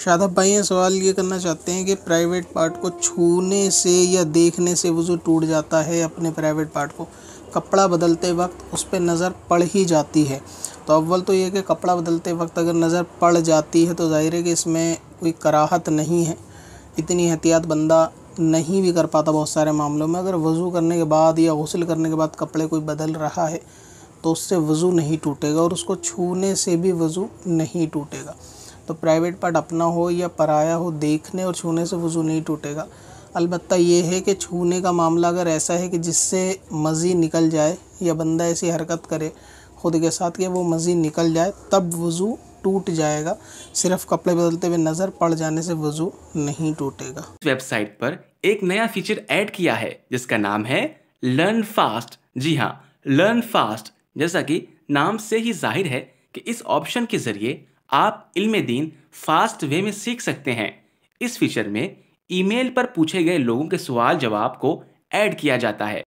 शादा भाई सवाल ये करना चाहते हैं कि प्राइवेट पार्ट को छूने से या देखने से वज़ू टूट जाता है अपने प्राइवेट पार्ट को कपड़ा बदलते वक्त उस पर नज़र पड़ ही जाती है तो अव्वल तो ये कि कपड़ा बदलते वक्त अगर नज़र पड़ जाती है तो ज़ाहिर है कि इसमें कोई कराहत नहीं है इतनी एहतियात बंदा नहीं भी कर पाता बहुत सारे मामलों में अगर वज़ू करने के बाद या गसल करने के बाद कपड़े कोई बदल रहा है तो उससे वज़ू नहीं टूटेगा और उसको छूने से भी वज़ू नहीं टूटेगा तो प्राइवेट पार्ट अपना हो या पराया हो देखने और छूने से वज़ू नहीं टूटेगा अलबत् ये है कि छूने का मामला अगर ऐसा है कि जिससे मज़ी निकल जाए या बंदा ऐसी हरकत करे ख़ुद के साथ कि वो मज़ी निकल जाए तब वज़ू टूट जाएगा सिर्फ कपड़े बदलते हुए नज़र पड़ जाने से वज़ू नहीं टूटेगा वेबसाइट पर एक नया फीचर ऐड किया है जिसका नाम है लर्न फास्ट जी हाँ लर्न फास्ट जैसा कि नाम से ही जाहिर है कि इस ऑप्शन के ज़रिए आप इल्म दीन फास्ट वे में सीख सकते हैं इस फीचर में ईमेल पर पूछे गए लोगों के सवाल जवाब को ऐड किया जाता है